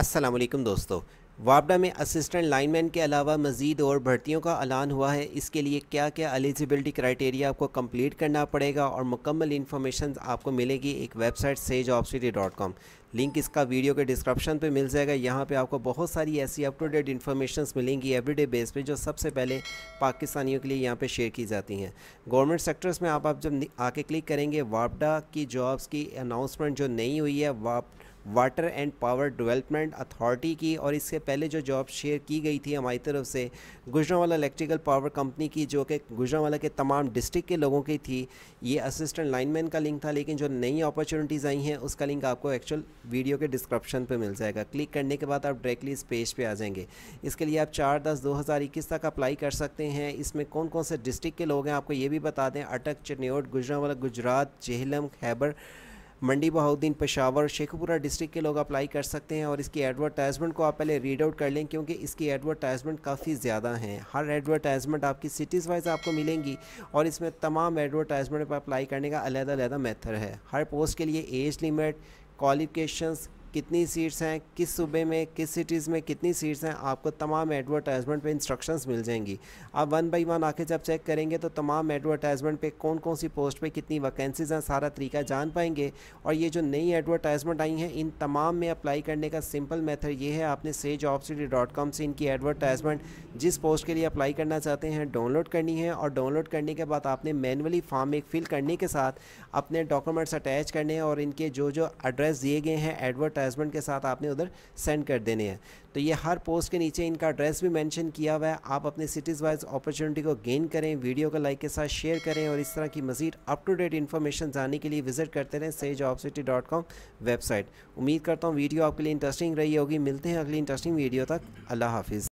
असलम दोस्तों वापडा में assistant lineman के अलावा मज़ीद और भर्तियों का ऐलान हुआ है इसके लिए क्या क्या एलिजिबिलिटी क्राइटेरिया आपको कंप्लीट करना पड़ेगा और मुकम्मल इन्फॉर्मेशन आपको मिलेगी एक website sage of city dot com link इसका वीडियो के डिस्क्रिप्शन पे मिल जाएगा यहाँ पे आपको बहुत सारी ऐसी अप टू डेट इन्फॉर्मेशन मिलेंगी एवरीडे बेस पे जो सबसे पहले पाकिस्तानियों के लिए यहाँ पे शेयर की जाती हैं गवर्नमेंट सेक्टर्स में आप, आप जब आके क्लिक करेंगे वापडा की जॉब्स की अनाउंसमेंट जो नई हुई है वाप water and power development authority की और इससे पहले जो जॉब शेयर की गई थी हमारी तरफ से गुजरावाला इलेक्ट्रिकल पावर कंपनी की जो कि गुजरावाला के तमाम डिस्ट्रिक्ट के लोगों की थी ये असिस्टेंट लाइनमैन का लिंक था लेकिन जो नई अपॉर्चुनिटीज़ आई हैं उसका लिंक आपको एक्चुअल वीडियो के डिस्क्रिप्शन पर मिल जाएगा क्लिक करने के बाद आप डायरेक्टली इस पेज पर आ जाएंगे इसके लिए आप चार दस दो हज़ार इक्कीस तक अप्लाई कर सकते हैं इसमें कौन कौन से डिस्ट्रिक्ट के लोग हैं आपको ये भी बता दें अटक चिरनेट गुजरावाला गुजरात जेहलम खैबर मंडी बहाउद्दीन पेशावर शेखपुरा डिस्ट्रिक्ट के लोग अप्लाई कर सकते हैं और इसकी एडवर्टाइजमेंट को आप पहले रीड आउट कर लें क्योंकि इसकी एडवर्टाइजमेंट काफ़ी ज़्यादा हैं हर एडवर्टाइजमेंट आपकी सिटीज़ वाइज आपको मिलेंगी और इसमें तमाम एडवर्टाइजमेंट पर अप्लाई करने का अलहदा अलहदा मेथड है हर पोस्ट के लिए एज लिमिट क्वालिफिकेशंस कितनी सीट्स हैं किस सूबे में किस सिटीज़ में कितनी सीट्स हैं आपको तमाम एडवर्टाइजमेंट पे इंस्ट्रक्शंस मिल जाएंगी आप वन बाई वन आके जब चेक करेंगे तो तमाम एडवर्टाइजमेंट पे कौन कौन सी पोस्ट पे कितनी वैकेंसीज़ हैं सारा तरीका जान पाएंगे और ये जो नई एडवर्टाइजमेंट आई हैं इन तमाम में अप्लाई करने का सिंपल मेथड ये है आपने से जॉब सिटी डॉट कॉम से इनकी एडवर्टाइजमेंट जिस पोस्ट के लिए अप्लाई करना चाहते हैं डाउनलोड करनी है और डाउनलोड करने के बाद आपने मैनुअली फॉर्म एक फिल करने के साथ अपने डॉक्यूमेंट्स अटैच करने हैं और इनके जो जो एड्रेस दिए गए हैं एडवर्टाइज एडवर्टाइजमेंट के साथ आपने उधर सेंड कर देने हैं तो ये हर पोस्ट के नीचे इनका एड्रेस भी मेंशन किया हुआ है आप अपने सिटीज़ वाइज अपॉर्चुनिटी को गेन करें वीडियो को लाइक के साथ शेयर करें और इस तरह की मजीद अप टू डेट इन्फॉर्मेशन जानने के लिए विजिट करते रहें sage city dot com website उम्मीद करता हूँ वीडियो आपके लिए इंटरेस्टिंग रही होगी मिलते हैं अगली इंटरेस्टिंग वीडियो तक अल्लाह हाफिज़